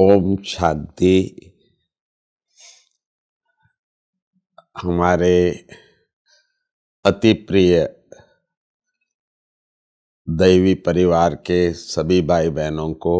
ओम शांति हमारे अति प्रिय दैवी परिवार के सभी भाई बहनों को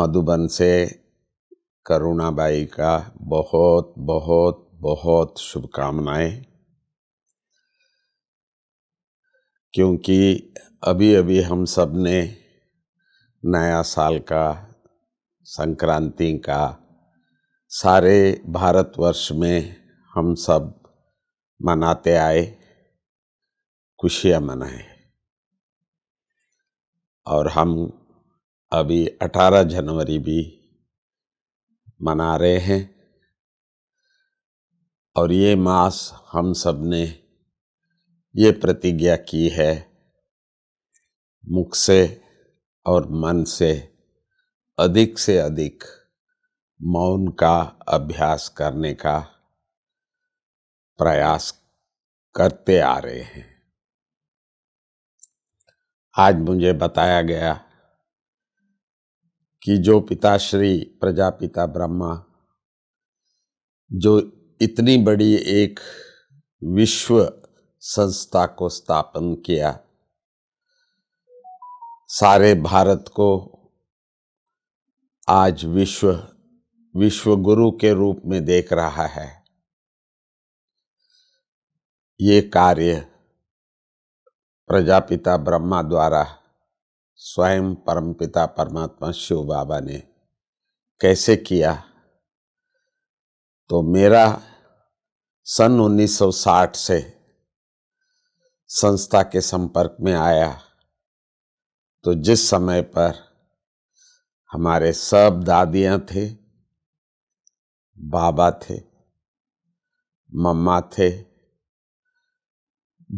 मधुबन से करुणा बाई का बहुत बहुत बहुत शुभकामनाएं क्योंकि अभी अभी हम सब ने नया साल का संक्रांति का सारे भारतवर्ष में हम सब मनाते आए खुशियाँ मनाए और हम अभी 18 जनवरी भी मना रहे हैं और ये मास हम सब ने ये प्रतिज्ञा की है मुख से और मन से अधिक से अधिक मौन का अभ्यास करने का प्रयास करते आ रहे हैं आज मुझे बताया गया कि जो पिताश्री प्रजापिता ब्रह्मा जो इतनी बड़ी एक विश्व संस्था को स्थापन किया सारे भारत को आज विश्व विश्व गुरु के रूप में देख रहा है ये कार्य प्रजापिता ब्रह्मा द्वारा स्वयं परमपिता परमात्मा शिव बाबा ने कैसे किया तो मेरा सन 1960 से संस्था के संपर्क में आया तो जिस समय पर हमारे सब दादियाँ थे बाबा थे मम्मा थे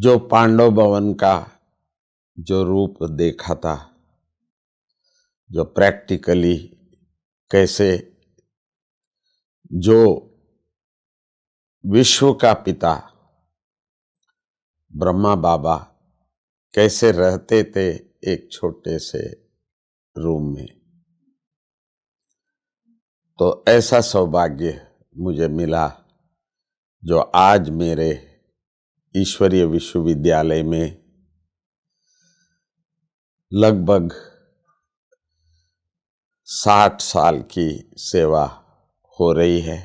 जो पांडव भवन का जो रूप देखा था जो प्रैक्टिकली कैसे जो विश्व का पिता ब्रह्मा बाबा कैसे रहते थे एक छोटे से रूम में तो ऐसा सौभाग्य मुझे मिला जो आज मेरे ईश्वरीय विश्वविद्यालय में लगभग साठ साल की सेवा हो रही है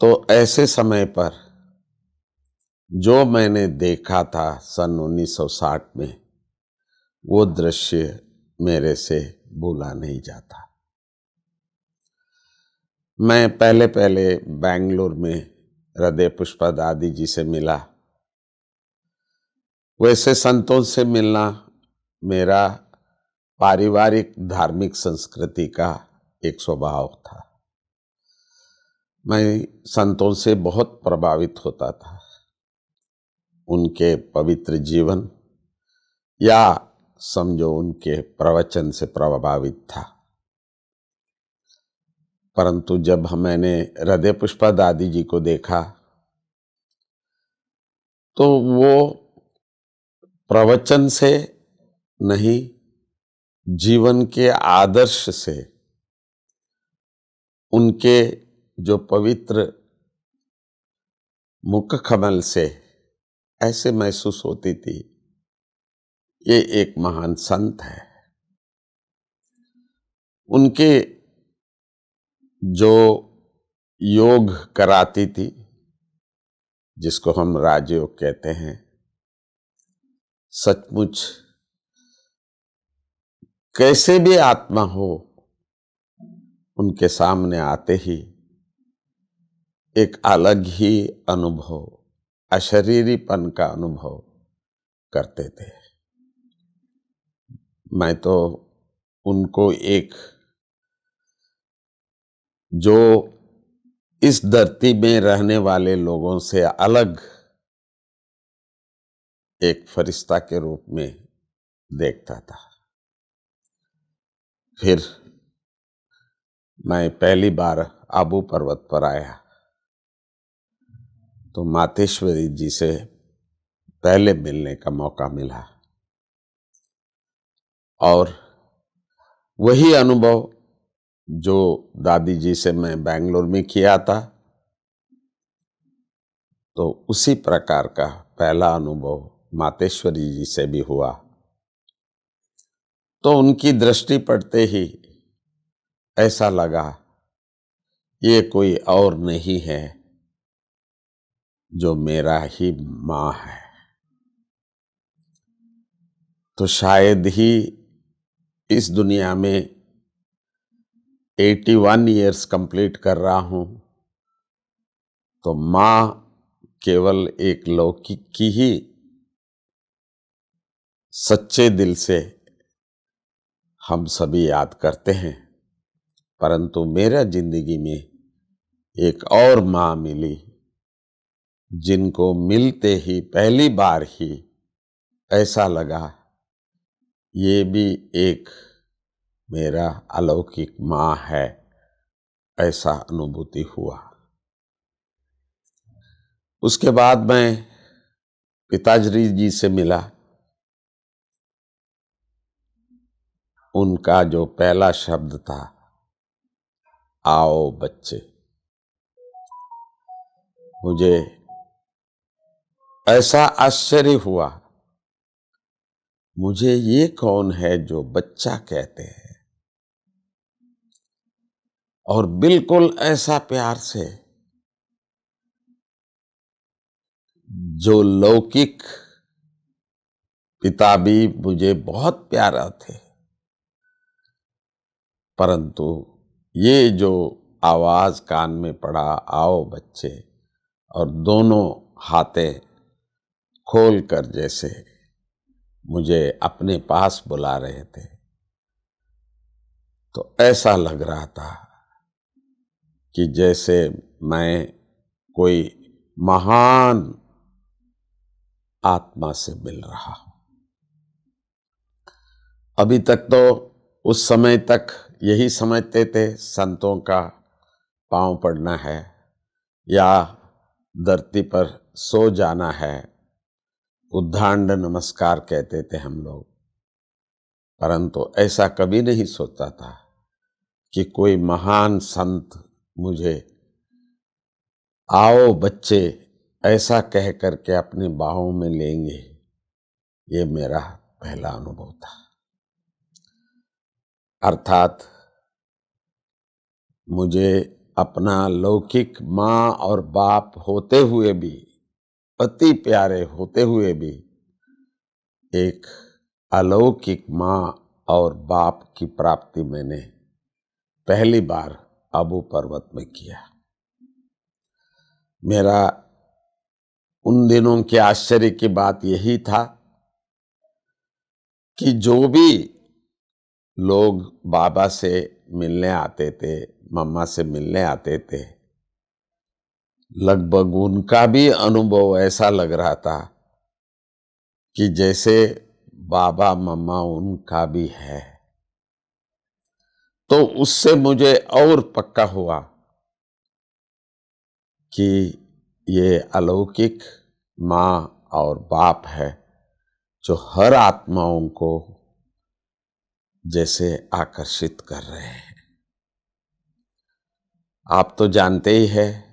तो ऐसे समय पर जो मैंने देखा था सन 1960 में वो दृश्य मेरे से बोला नहीं जाता मैं पहले पहले बैंगलोर में हृदय पुष्पा दादी जी से मिला वैसे संतों से मिलना मेरा पारिवारिक धार्मिक संस्कृति का एक स्वभाव था मैं संतों से बहुत प्रभावित होता था उनके पवित्र जीवन या समझो उनके प्रवचन से प्रभावित था परंतु जब मैंने हृदय पुष्पा दादी जी को देखा तो वो प्रवचन से नहीं जीवन के आदर्श से उनके जो पवित्र मुख खमल से ऐसे महसूस होती थी ये एक महान संत है उनके जो योग कराती थी जिसको हम राजयोग कहते हैं सचमुच कैसे भी आत्मा हो उनके सामने आते ही एक अलग ही अनुभव अशरीरीपन का अनुभव करते थे मैं तो उनको एक जो इस धरती में रहने वाले लोगों से अलग एक फरिश्ता के रूप में देखता था फिर मैं पहली बार आबू पर्वत पर आया तो मातेश्वरी जी से पहले मिलने का मौका मिला और वही अनुभव जो दादी जी से मैं बैंगलोर में किया था तो उसी प्रकार का पहला अनुभव मातेश्वरी जी से भी हुआ तो उनकी दृष्टि पड़ते ही ऐसा लगा ये कोई और नहीं है जो मेरा ही माँ है तो शायद ही इस दुनिया में 81 ईयर्स कंप्लीट कर रहा हूँ तो माँ केवल एक लौकिक की ही सच्चे दिल से हम सभी याद करते हैं परंतु मेरा जिंदगी में एक और माँ मिली जिनको मिलते ही पहली बार ही ऐसा लगा ये भी एक मेरा अलौकिक माँ है ऐसा अनुभूति हुआ उसके बाद मैं पिताजी जी से मिला उनका जो पहला शब्द था आओ बच्चे मुझे ऐसा आश्चर्य हुआ मुझे ये कौन है जो बच्चा कहते हैं और बिल्कुल ऐसा प्यार से जो लौकिक पिता भी मुझे बहुत प्यारा थे परंतु ये जो आवाज़ कान में पड़ा आओ बच्चे और दोनों हाथे खोल कर जैसे मुझे अपने पास बुला रहे थे तो ऐसा लग रहा था कि जैसे मैं कोई महान आत्मा से मिल रहा हूं अभी तक तो उस समय तक यही समझते थे संतों का पांव पड़ना है या धरती पर सो जाना है उद्धांड नमस्कार कहते थे हम लोग परंतु ऐसा कभी नहीं सोचता था कि कोई महान संत मुझे आओ बच्चे ऐसा कह करके अपने बाहों में लेंगे ये मेरा पहला अनुभव था अर्थात मुझे अपना लौकिक माँ और बाप होते हुए भी अति प्यारे होते हुए भी एक अलौकिक माँ और बाप की प्राप्ति मैंने पहली बार अबू पर्वत में किया मेरा उन दिनों के आश्चर्य की बात यही था कि जो भी लोग बाबा से मिलने आते थे मम्मा से मिलने आते थे लगभग उनका भी अनुभव ऐसा लग रहा था कि जैसे बाबा मम्मा उनका भी है तो उससे मुझे और पक्का हुआ कि ये अलौकिक माँ और बाप है जो हर आत्माओं को जैसे आकर्षित कर रहे हैं आप तो जानते ही हैं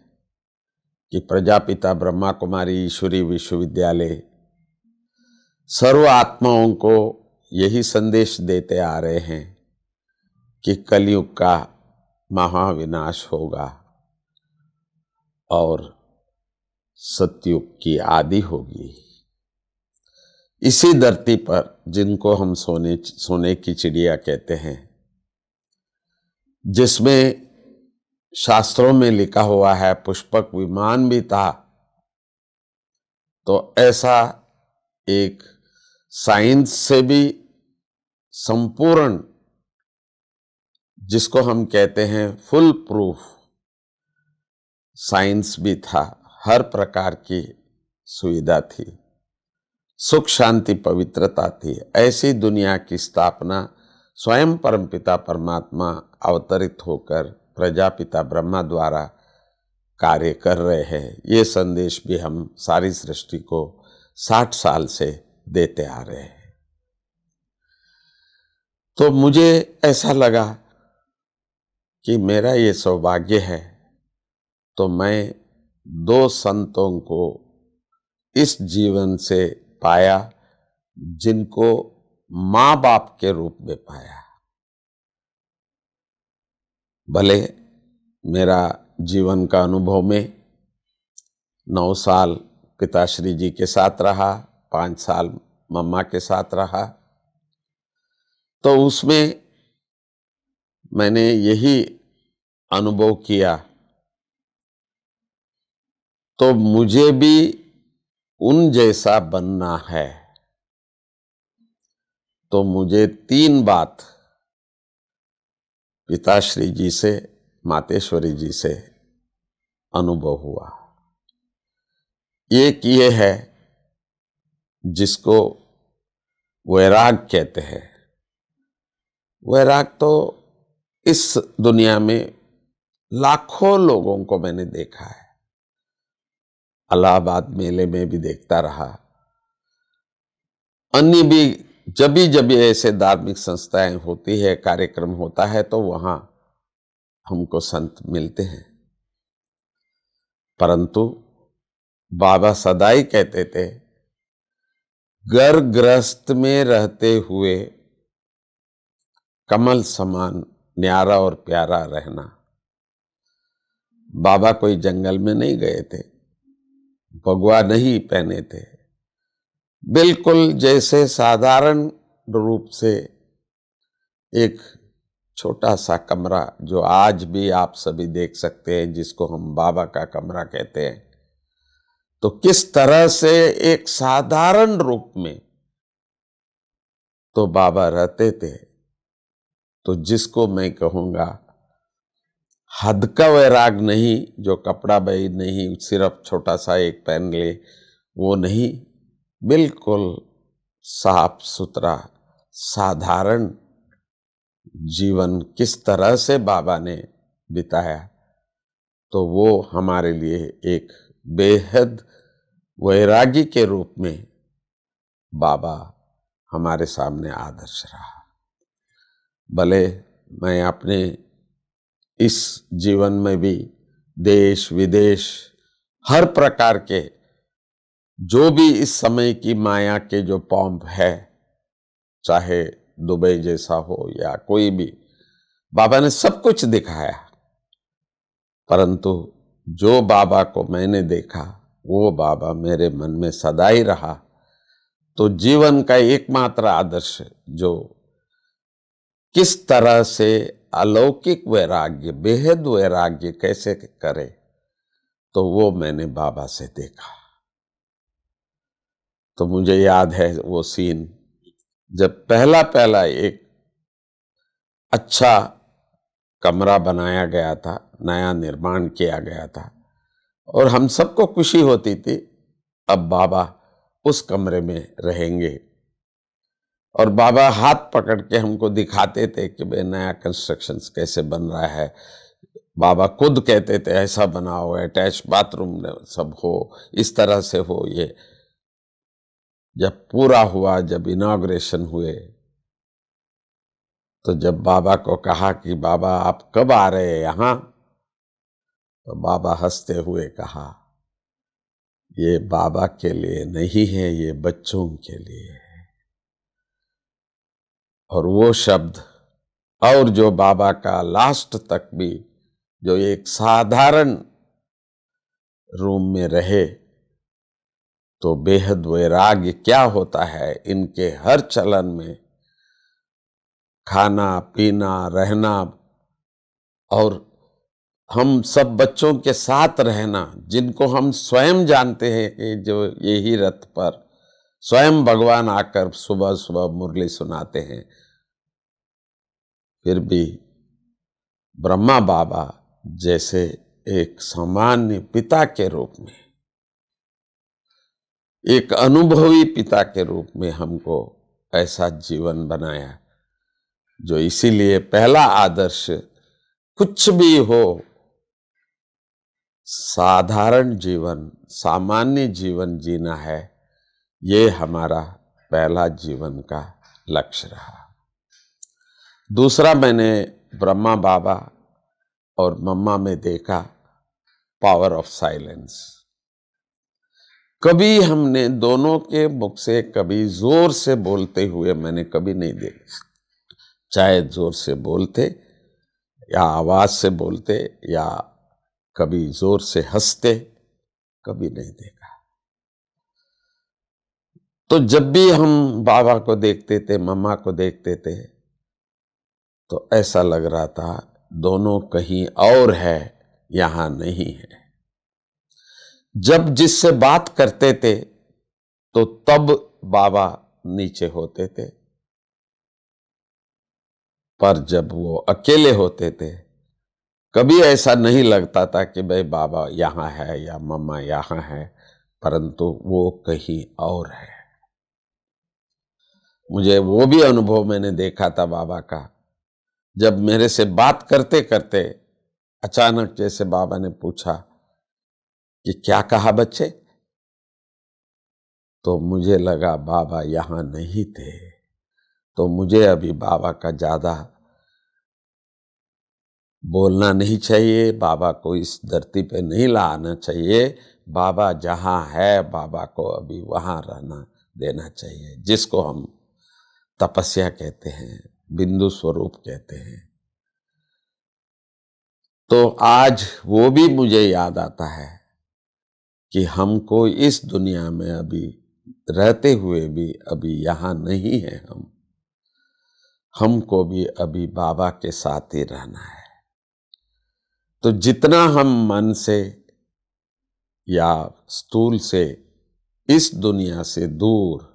कि प्रजापिता ब्रह्मा कुमारी ईश्वरी विश्वविद्यालय सर्व आत्माओं को यही संदेश देते आ रहे हैं कि कलयुग का महाविनाश होगा और सत्युग की आदि होगी इसी धरती पर जिनको हम सोने सोने की चिड़िया कहते हैं जिसमें शास्त्रों में लिखा हुआ है पुष्पक विमान भी था तो ऐसा एक साइंस से भी संपूर्ण जिसको हम कहते हैं फुल प्रूफ साइंस भी था हर प्रकार की सुविधा थी सुख शांति पवित्रता थी ऐसी दुनिया की स्थापना स्वयं परमपिता परमात्मा अवतरित होकर प्रजापिता ब्रह्मा द्वारा कार्य कर रहे हैं ये संदेश भी हम सारी सृष्टि को साठ साल से देते आ रहे हैं तो मुझे ऐसा लगा कि मेरा ये सौभाग्य है तो मैं दो संतों को इस जीवन से पाया जिनको माँ बाप के रूप में पाया भले मेरा जीवन का अनुभव में नौ साल पिताश्री जी के साथ रहा पाँच साल मम्मा के साथ रहा तो उसमें मैंने यही अनुभव किया तो मुझे भी उन जैसा बनना है तो मुझे तीन बात पिताश्री जी से मातेश्वरी जी से अनुभव हुआ एक ये है जिसको वैराग कहते हैं वैराग तो इस दुनिया में लाखों लोगों को मैंने देखा है अलाहाबाद मेले में भी देखता रहा अन्य भी जब भी जब ऐसे धार्मिक संस्थाएं होती है कार्यक्रम होता है तो वहां हमको संत मिलते हैं परंतु बाबा सदाई कहते थे घर ग्रस्त में रहते हुए कमल समान न्यारा और प्यारा रहना बाबा कोई जंगल में नहीं गए थे भगवा नहीं पहने थे बिल्कुल जैसे साधारण रूप से एक छोटा सा कमरा जो आज भी आप सभी देख सकते हैं जिसको हम बाबा का कमरा कहते हैं तो किस तरह से एक साधारण रूप में तो बाबा रहते थे तो जिसको मैं कहूंगा हद का वैराग नहीं जो कपड़ा बही नहीं सिर्फ छोटा सा एक पहन ले वो नहीं बिल्कुल साफ सुथरा साधारण जीवन किस तरह से बाबा ने बिताया तो वो हमारे लिए एक बेहद वैरागी के रूप में बाबा हमारे सामने आदर्श रहा भले मैं अपने इस जीवन में भी देश विदेश हर प्रकार के जो भी इस समय की माया के जो पॉम्प है चाहे दुबई जैसा हो या कोई भी बाबा ने सब कुछ दिखाया परंतु जो बाबा को मैंने देखा वो बाबा मेरे मन में सदा ही रहा तो जीवन का एकमात्र आदर्श जो किस तरह से अलौकिक वैराग्य बेहद वैराग्य कैसे करे तो वो मैंने बाबा से देखा तो मुझे याद है वो सीन जब पहला पहला एक अच्छा कमरा बनाया गया था नया निर्माण किया गया था और हम सबको खुशी होती थी अब बाबा उस कमरे में रहेंगे और बाबा हाथ पकड़ के हमको दिखाते थे कि भाई नया कंस्ट्रक्शन कैसे बन रहा है बाबा खुद कहते थे ऐसा बनाओ अटैच बाथरूम सब हो इस तरह से हो ये जब पूरा हुआ जब इनाग्रेशन हुए तो जब बाबा को कहा कि बाबा आप कब आ रहे हैं यहां तो बाबा हंसते हुए कहा ये बाबा के लिए नहीं है ये बच्चों के लिए है और वो शब्द और जो बाबा का लास्ट तक भी जो एक साधारण रूम में रहे तो बेहद वैराग्य क्या होता है इनके हर चलन में खाना पीना रहना और हम सब बच्चों के साथ रहना जिनको हम स्वयं जानते हैं कि जो यही रथ पर स्वयं भगवान आकर सुबह सुबह मुरली सुनाते हैं फिर भी ब्रह्मा बाबा जैसे एक सामान्य पिता के रूप में एक अनुभवी पिता के रूप में हमको ऐसा जीवन बनाया जो इसीलिए पहला आदर्श कुछ भी हो साधारण जीवन सामान्य जीवन जीना है ये हमारा पहला जीवन का लक्ष्य रहा दूसरा मैंने ब्रह्मा बाबा और मम्मा में देखा पावर ऑफ साइलेंस कभी हमने दोनों के मुख से कभी जोर से बोलते हुए मैंने कभी नहीं देखा चाहे जोर से बोलते या आवाज़ से बोलते या कभी जोर से हंसते कभी नहीं देखा तो जब भी हम बाबा को देखते थे मम्मा को देखते थे तो ऐसा लग रहा था दोनों कहीं और है यहां नहीं है जब जिससे बात करते थे तो तब बाबा नीचे होते थे पर जब वो अकेले होते थे कभी ऐसा नहीं लगता था कि भाई बाबा यहां है या मम्मा यहां है परंतु वो कहीं और है मुझे वो भी अनुभव मैंने देखा था बाबा का जब मेरे से बात करते करते अचानक जैसे बाबा ने पूछा कि क्या कहा बच्चे तो मुझे लगा बाबा यहां नहीं थे तो मुझे अभी बाबा का ज़्यादा बोलना नहीं चाहिए बाबा को इस धरती पे नहीं लाना चाहिए बाबा जहां है बाबा को अभी वहां रहना देना चाहिए जिसको हम तपस्या कहते हैं बिंदु स्वरूप कहते हैं तो आज वो भी मुझे याद आता है कि हमको इस दुनिया में अभी रहते हुए भी अभी यहाँ नहीं है हम हमको भी अभी बाबा के साथ ही रहना है तो जितना हम मन से या स्थूल से इस दुनिया से दूर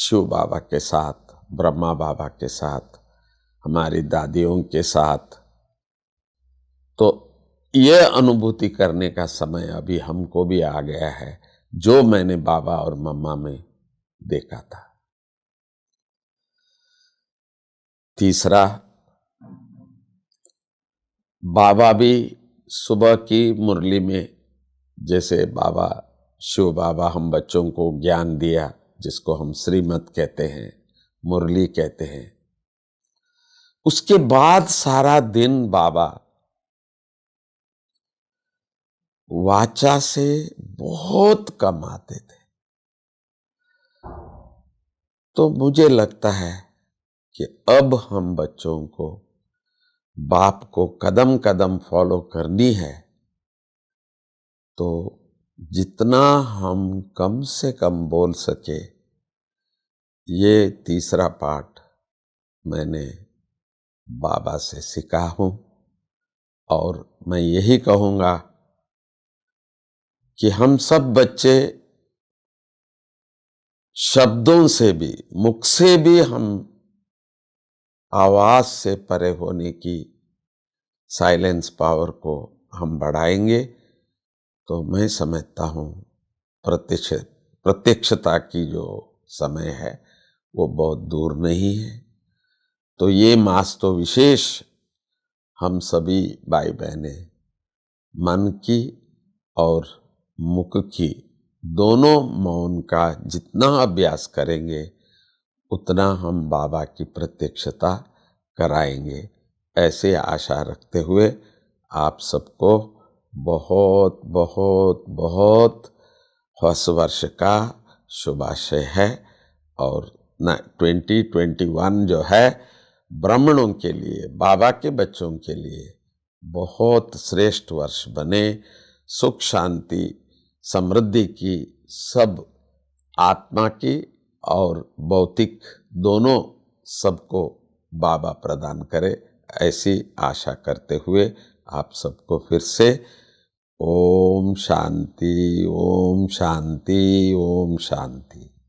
शिव बाबा के साथ ब्रह्मा बाबा के साथ हमारी दादियों के साथ तो ये अनुभूति करने का समय अभी हमको भी आ गया है जो मैंने बाबा और मम्मा में देखा था तीसरा बाबा भी सुबह की मुरली में जैसे बाबा शिव बाबा हम बच्चों को ज्ञान दिया जिसको हम श्रीमत कहते हैं मुरली कहते हैं उसके बाद सारा दिन बाबा वाचा से बहुत कम आते थे तो मुझे लगता है कि अब हम बच्चों को बाप को कदम कदम फॉलो करनी है तो जितना हम कम से कम बोल सके ये तीसरा पाठ मैंने बाबा से सीखा हूँ और मैं यही कहूँगा कि हम सब बच्चे शब्दों से भी मुख से भी हम आवाज से परे होने की साइलेंस पावर को हम बढ़ाएंगे तो मैं समझता हूँ प्रत्यक्ष प्रत्यक्षता की जो समय है वो बहुत दूर नहीं है तो ये मास तो विशेष हम सभी भाई बहनें मन की और मुख की दोनों मौन का जितना अभ्यास करेंगे उतना हम बाबा की प्रत्यक्षता कराएंगे ऐसे आशा रखते हुए आप सबको बहुत बहुत बहुत हस वर्ष का शुभाशय है और ना ट्वेंटी ट्वेंटी वन जो है ब्राह्मणों के लिए बाबा के बच्चों के लिए बहुत श्रेष्ठ वर्ष बने सुख शांति समृद्धि की सब आत्मा की और भौतिक दोनों सबको बाबा प्रदान करे ऐसी आशा करते हुए आप सबको फिर से ओम शांति ओम शांति ओम शांति